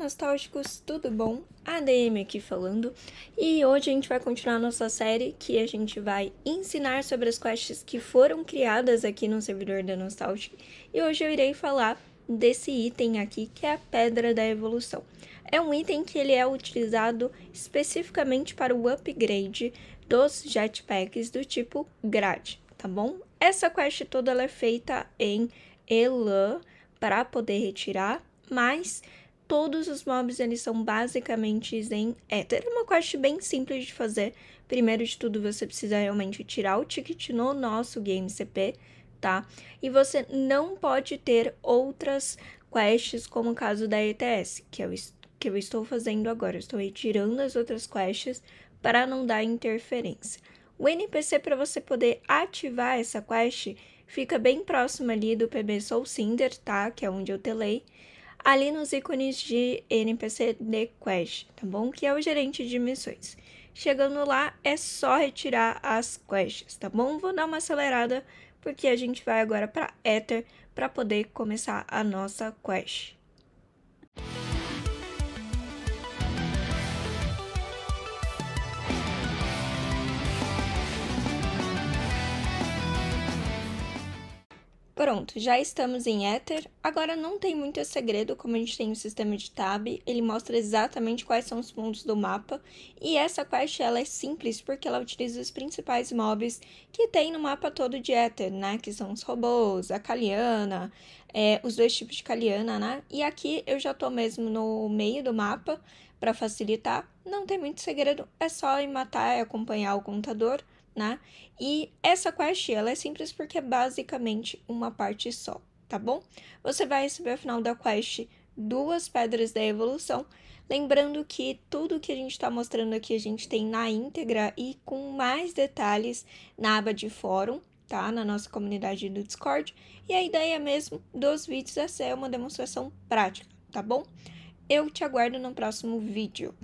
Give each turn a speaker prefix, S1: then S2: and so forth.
S1: nostálgicos, tudo bom? ADM aqui falando. E hoje a gente vai continuar nossa série que a gente vai ensinar sobre as quests que foram criadas aqui no servidor da Nostalgic. E hoje eu irei falar desse item aqui, que é a Pedra da Evolução. É um item que ele é utilizado especificamente para o upgrade dos jetpacks do tipo grade, tá bom? Essa quest toda ela é feita em Elan para poder retirar, mas todos os mobs eles são basicamente em éter. É uma quest bem simples de fazer. Primeiro de tudo, você precisa realmente tirar o ticket no nosso game CP, tá? E você não pode ter outras quests, como o caso da ETS, que eu, que eu estou fazendo agora. Eu estou retirando as outras quests para não dar interferência. O NPC, para você poder ativar essa quest, fica bem próximo ali do PB Soul Cinder, tá? Que é onde eu telei ali nos ícones de NPC de Quest, tá bom? Que é o gerente de missões. Chegando lá, é só retirar as quests, tá bom? Vou dar uma acelerada porque a gente vai agora para Ether para poder começar a nossa quest. Pronto, já estamos em Ether. Agora não tem muito segredo, como a gente tem o um sistema de tab, ele mostra exatamente quais são os pontos do mapa. E essa quest ela é simples porque ela utiliza os principais mobs que tem no mapa todo de Ether, né? Que são os robôs, a Kaliana, é, os dois tipos de Kaliana, né? E aqui eu já tô mesmo no meio do mapa para facilitar. Não tem muito segredo, é só ir matar e acompanhar o contador né? E essa quest, ela é simples porque é basicamente uma parte só, tá bom? Você vai receber ao final da quest duas pedras da evolução, lembrando que tudo que a gente está mostrando aqui a gente tem na íntegra e com mais detalhes na aba de fórum, tá? Na nossa comunidade do Discord. E a ideia mesmo dos vídeos é ser uma demonstração prática, tá bom? Eu te aguardo no próximo vídeo.